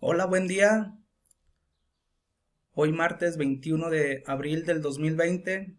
Hola, buen día. Hoy martes 21 de abril del 2020.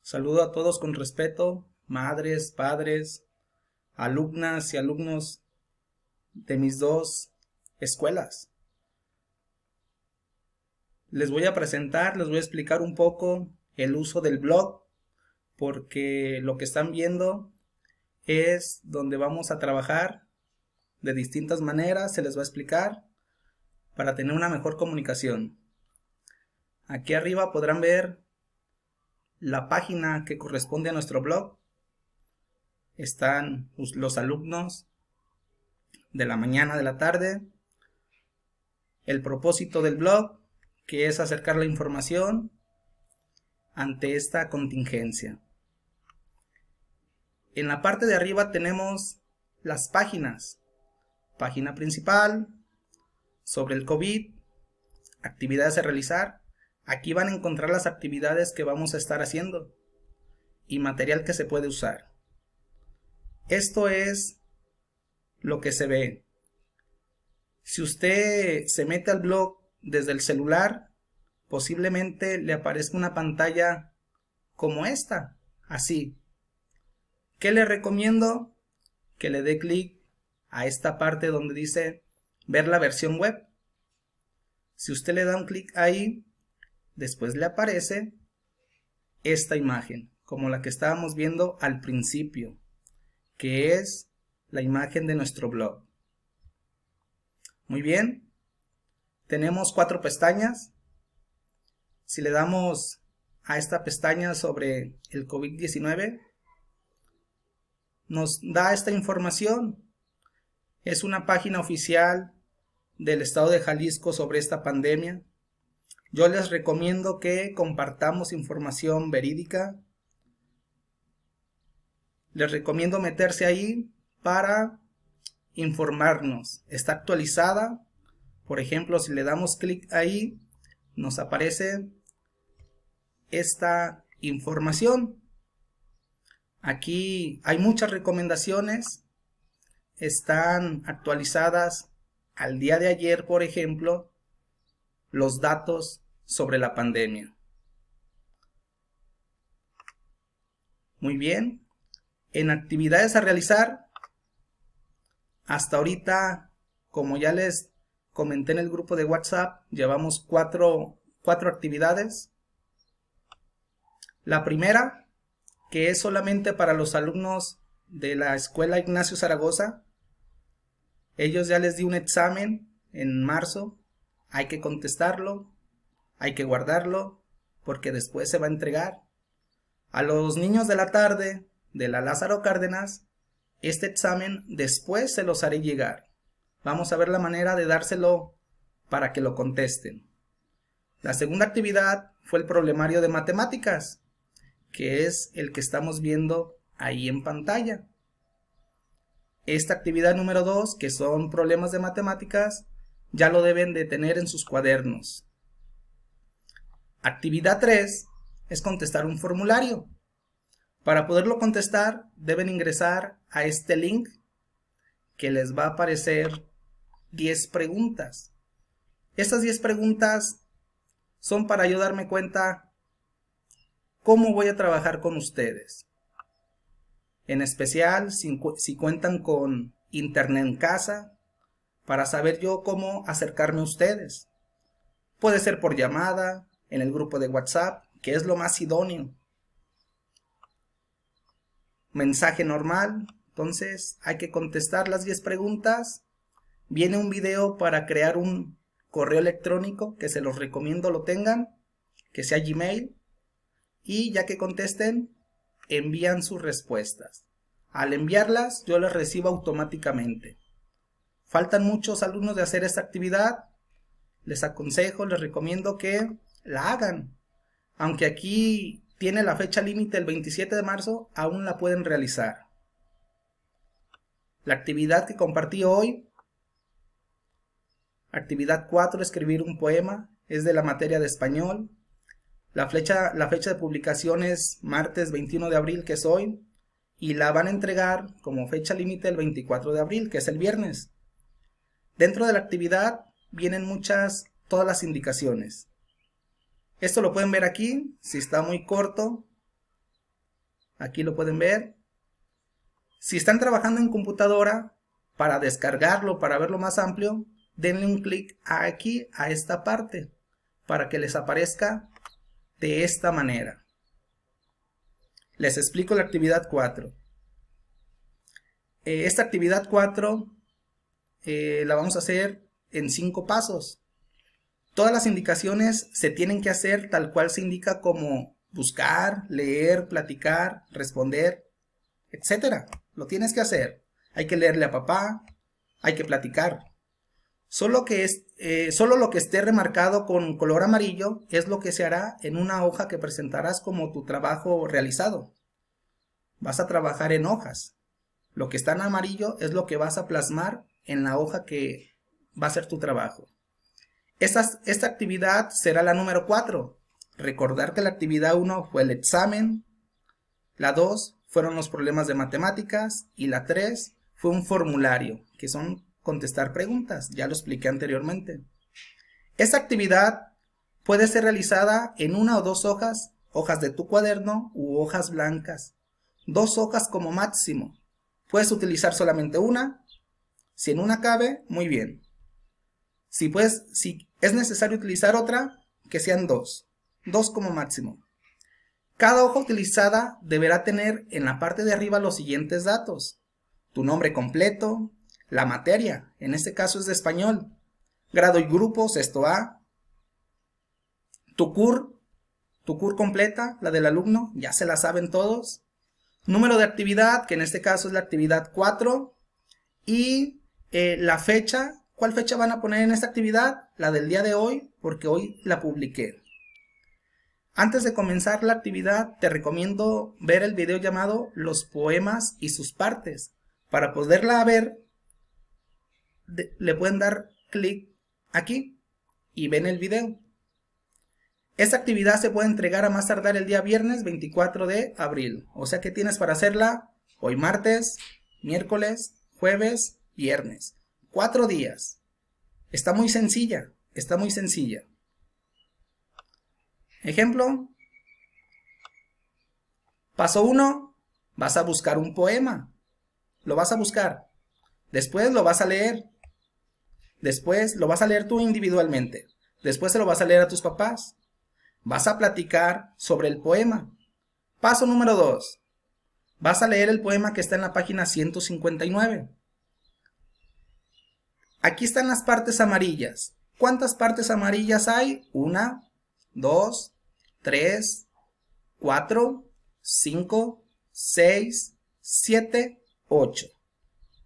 Saludo a todos con respeto, madres, padres, alumnas y alumnos de mis dos escuelas. Les voy a presentar, les voy a explicar un poco el uso del blog, porque lo que están viendo es donde vamos a trabajar de distintas maneras, se les va a explicar para tener una mejor comunicación. Aquí arriba podrán ver la página que corresponde a nuestro blog. Están los alumnos de la mañana, de la tarde. El propósito del blog, que es acercar la información ante esta contingencia. En la parte de arriba tenemos las páginas. Página principal, sobre el COVID, actividades a realizar. Aquí van a encontrar las actividades que vamos a estar haciendo y material que se puede usar. Esto es lo que se ve. Si usted se mete al blog desde el celular, posiblemente le aparezca una pantalla como esta, así. ¿Qué le recomiendo? Que le dé clic a esta parte donde dice ver la versión web. Si usted le da un clic ahí, después le aparece esta imagen, como la que estábamos viendo al principio, que es la imagen de nuestro blog. Muy bien, tenemos cuatro pestañas. Si le damos a esta pestaña sobre el COVID-19, nos da esta información es una página oficial del estado de Jalisco sobre esta pandemia. Yo les recomiendo que compartamos información verídica. Les recomiendo meterse ahí para informarnos. Está actualizada. Por ejemplo, si le damos clic ahí, nos aparece esta información. Aquí hay muchas recomendaciones están actualizadas al día de ayer, por ejemplo, los datos sobre la pandemia. Muy bien. En actividades a realizar, hasta ahorita, como ya les comenté en el grupo de WhatsApp, llevamos cuatro, actividades. La primera, que es solamente para los alumnos de la Escuela Ignacio Zaragoza, ellos ya les di un examen en marzo, hay que contestarlo, hay que guardarlo, porque después se va a entregar. A los niños de la tarde, de la Lázaro Cárdenas, este examen después se los haré llegar. Vamos a ver la manera de dárselo para que lo contesten. La segunda actividad fue el problemario de matemáticas, que es el que estamos viendo ahí en pantalla esta actividad número 2, que son problemas de matemáticas, ya lo deben de tener en sus cuadernos. Actividad 3 es contestar un formulario. Para poderlo contestar, deben ingresar a este link que les va a aparecer 10 preguntas. Estas 10 preguntas son para yo darme cuenta cómo voy a trabajar con ustedes en especial si, cuentan con internet en casa, para saber yo cómo acercarme a ustedes. Puede ser por llamada, en el grupo de WhatsApp, que es lo más idóneo. Mensaje normal, entonces hay que contestar las 10 preguntas. Viene un video para crear un correo electrónico, que se los recomiendo lo tengan, que sea Gmail. Y ya que contesten, envían sus respuestas. Al enviarlas, yo las recibo automáticamente. Faltan muchos alumnos de hacer esta actividad. Les aconsejo, les recomiendo que la hagan. Aunque aquí tiene la fecha límite el 27 de marzo, aún la pueden realizar. La actividad que compartí hoy, actividad 4, escribir un poema, es de la materia de español, la fecha, de publicación es martes 21 de abril, que es hoy, y la van a entregar como fecha límite el 24 de abril, que es el viernes. Dentro de la actividad vienen muchas, todas las indicaciones. Esto lo pueden ver aquí, si está muy corto, aquí lo pueden ver. Si están trabajando en computadora, para descargarlo, para verlo más amplio, denle un clic aquí, a esta parte, para que les aparezca de esta manera. Les explico la actividad 4. Eh, esta actividad 4 eh, la vamos a hacer en 5 pasos. Todas las indicaciones se tienen que hacer tal cual se indica como buscar, leer, platicar, responder, etc. Lo tienes que hacer. Hay que leerle a papá, hay que platicar, eh, solo, lo que esté remarcado con color amarillo es lo que se hará en una hoja que presentarás como tu trabajo realizado. Vas a trabajar en hojas. Lo que está en amarillo es lo que vas a plasmar en la hoja que va a ser tu trabajo. Esta, actividad será la número 4. Recordar que la actividad 1 fue el examen, la 2 fueron los problemas de matemáticas y la 3 fue un formulario, que son contestar preguntas, ya lo expliqué anteriormente. Esta actividad puede ser realizada en una o dos hojas, hojas de tu cuaderno u hojas blancas. Dos hojas como máximo. Puedes utilizar solamente una. Si en una cabe, muy bien. Si, si es necesario utilizar otra, que sean dos. Dos como máximo. Cada hoja utilizada deberá tener en la parte de arriba los siguientes datos. Tu nombre completo, la materia, en este caso es de español, grado y grupo, sexto A, tu CUR, tu CUR completa, la del alumno, ya se la saben todos, número de actividad, que en este caso es la actividad 4, y eh, la fecha, ¿cuál fecha van a poner en esta actividad? La del día de hoy, porque hoy la publiqué. Antes de comenzar la actividad, te recomiendo ver el video llamado Los poemas y sus partes. Para poderla ver, le pueden dar clic aquí y ven el video. Esta actividad se puede entregar a más tardar el día viernes 24 de abril. O sea que tienes para hacerla hoy martes, miércoles, jueves, viernes. Cuatro días. Está muy sencilla, está muy sencilla. Ejemplo. Paso 1. Vas a buscar un poema. Lo vas a buscar. Después lo vas a leer. Después lo vas a leer tú individualmente. Después se lo vas a leer a tus papás. Vas a platicar sobre el poema. Paso número 2. Vas a leer el poema que está en la página 159. Aquí están las partes amarillas. ¿Cuántas partes amarillas hay? Una, dos, tres, cuatro, cinco, seis, siete, ocho.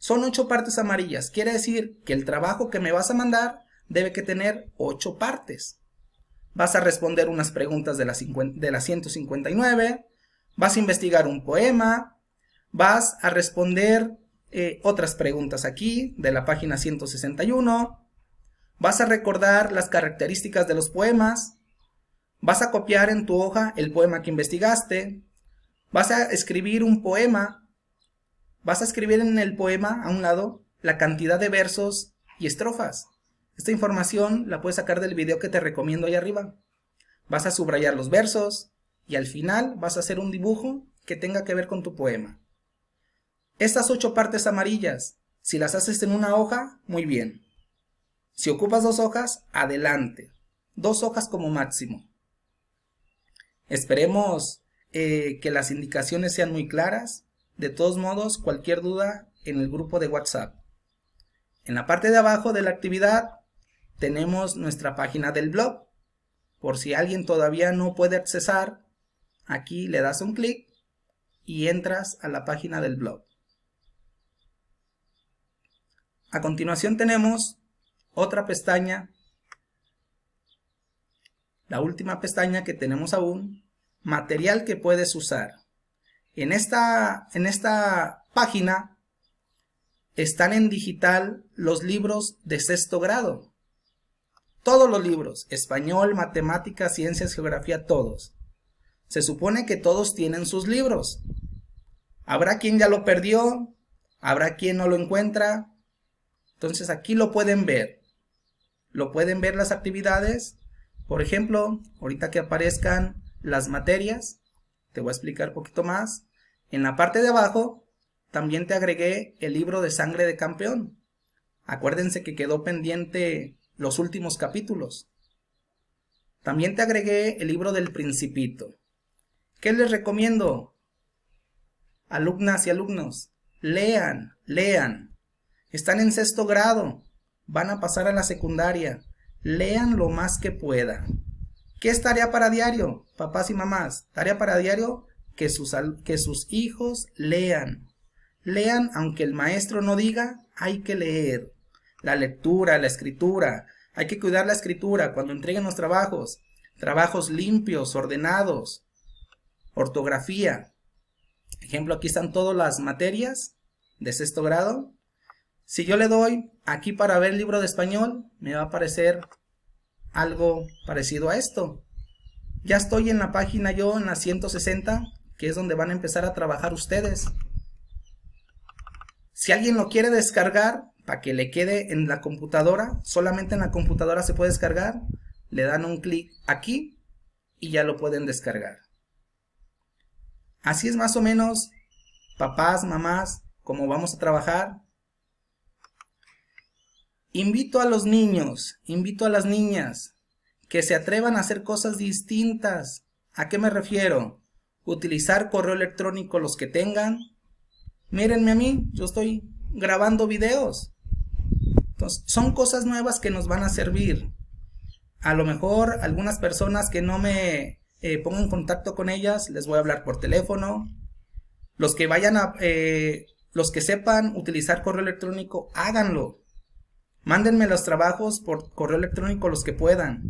Son ocho partes amarillas. Quiere decir que el trabajo que me vas a mandar debe que tener ocho partes. Vas a responder unas preguntas de la, de 159, vas a investigar un poema, vas a responder eh, otras preguntas aquí de la página 161, vas a recordar las características de los poemas, vas a copiar en tu hoja el poema que investigaste, vas a escribir un poema Vas a escribir en el poema, a un lado, la cantidad de versos y estrofas. Esta información la puedes sacar del video que te recomiendo ahí arriba. Vas a subrayar los versos y al final vas a hacer un dibujo que tenga que ver con tu poema. Estas ocho partes amarillas, si las haces en una hoja, muy bien. Si ocupas dos hojas, adelante. Dos hojas como máximo. Esperemos eh, que las indicaciones sean muy claras de todos modos, cualquier duda en el grupo de WhatsApp. En la parte de abajo de la actividad tenemos nuestra página del blog. Por si alguien todavía no puede accesar, aquí le das un clic y entras a la página del blog. A continuación tenemos otra pestaña, la última pestaña que tenemos aún, material que puedes usar. En esta, en esta página están en digital los libros de sexto grado. Todos los libros, español, matemáticas, ciencias, geografía, todos. Se supone que todos tienen sus libros. Habrá quien ya lo perdió, habrá quien no lo encuentra. Entonces aquí lo pueden ver. Lo pueden ver las actividades. Por ejemplo, ahorita que aparezcan las materias, te voy a explicar un poquito más. En la parte de abajo también te agregué el libro de sangre de campeón. Acuérdense que quedó pendiente los últimos capítulos. También te agregué el libro del principito. ¿Qué les recomiendo? Alumnas y alumnos, lean, lean. Están en sexto grado, van a pasar a la secundaria. Lean lo más que puedan. ¿Qué es tarea para diario, papás y mamás? Tarea para diario que sus, que sus hijos lean. Lean aunque el maestro no diga, hay que leer. La lectura, la escritura. Hay que cuidar la escritura cuando entreguen los trabajos. Trabajos limpios, ordenados. Ortografía. Ejemplo, aquí están todas las materias de sexto grado. Si yo le doy aquí para ver el libro de español, me va a aparecer algo parecido a esto. Ya estoy en la página yo, en la 160, que es donde van a empezar a trabajar ustedes. Si alguien lo quiere descargar para que le quede en la computadora, solamente en la computadora se puede descargar, le dan un clic aquí y ya lo pueden descargar. Así es más o menos, papás, mamás, cómo vamos a trabajar Invito a los niños, invito a las niñas, que se atrevan a hacer cosas distintas. ¿A qué me refiero? Utilizar correo electrónico los que tengan. Mírenme a mí, yo estoy grabando videos. son cosas nuevas que nos van a servir. A lo mejor algunas personas que no me eh, pongo en contacto con ellas, les voy a hablar por teléfono. Los que vayan a, eh, los que sepan utilizar correo electrónico, háganlo. Mándenme los trabajos por correo electrónico los que puedan.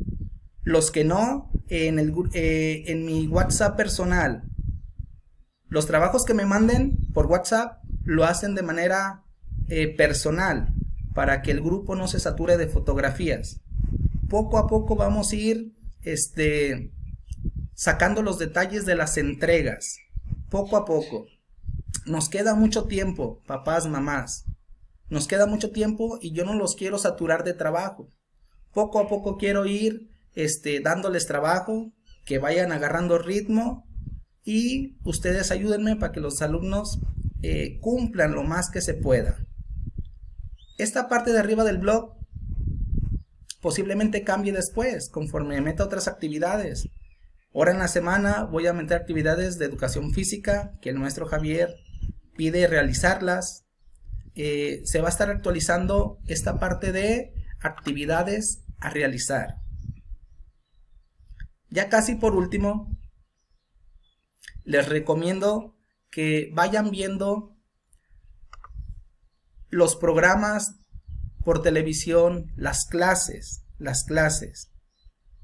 Los que no, eh, en, mi WhatsApp personal. Los trabajos que me manden por WhatsApp lo hacen de manera eh, personal para que el grupo no se sature de fotografías. Poco a poco vamos a ir este, sacando los detalles de las entregas. Poco a poco. Nos queda mucho tiempo, papás, mamás. Nos queda mucho tiempo y yo no los quiero saturar de trabajo. Poco a poco quiero ir este, dándoles trabajo, que vayan agarrando ritmo y ustedes ayúdenme para que los alumnos eh, cumplan lo más que se pueda. Esta parte de arriba del blog posiblemente cambie después, conforme meta otras actividades. Ahora en la semana voy a meter actividades de educación física que el maestro Javier pide realizarlas. Eh, se va a estar actualizando esta parte de actividades a realizar. Ya casi por último, les recomiendo que vayan viendo los programas por televisión, las clases, las clases.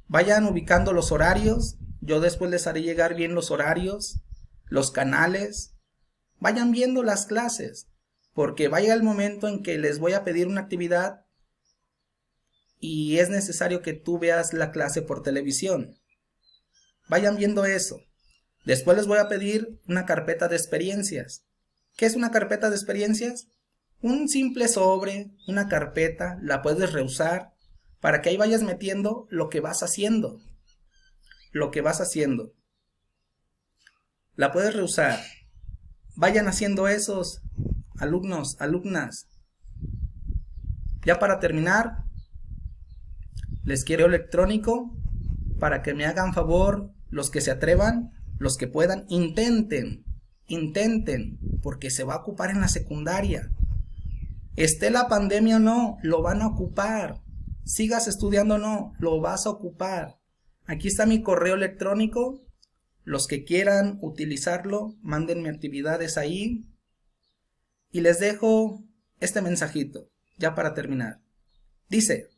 Vayan ubicando los horarios, yo después les haré llegar bien los horarios, los canales. Vayan viendo las clases porque vaya el momento en que les voy a pedir una actividad y es necesario que tú veas la clase por televisión. Vayan viendo eso. Después les voy a pedir una carpeta de experiencias. ¿Qué es una carpeta de experiencias? Un simple sobre, una carpeta, la puedes reusar para que ahí vayas metiendo lo que vas haciendo. Lo que vas haciendo. La puedes reusar. Vayan haciendo esos alumnos, alumnas. Ya para terminar, les quiero electrónico para que me hagan favor los que se atrevan, los que puedan, intenten, intenten, porque se va a ocupar en la secundaria. Esté la pandemia o no, lo van a ocupar. Sigas estudiando o no, lo vas a ocupar. Aquí está mi correo electrónico. Los que quieran utilizarlo, mándenme actividades ahí y les dejo este mensajito, ya para terminar. Dice,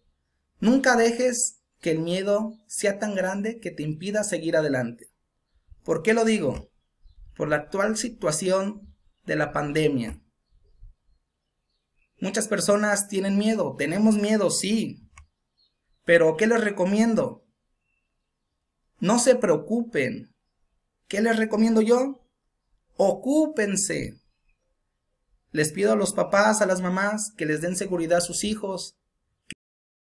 nunca dejes que el miedo sea tan grande que te impida seguir adelante. ¿Por qué lo digo? Por la actual situación de la pandemia. Muchas personas tienen miedo, tenemos miedo, sí. Pero ¿qué les recomiendo? No se preocupen. ¿Qué les recomiendo yo? Ocúpense. Les pido a los papás, a las mamás, que les den seguridad a sus hijos,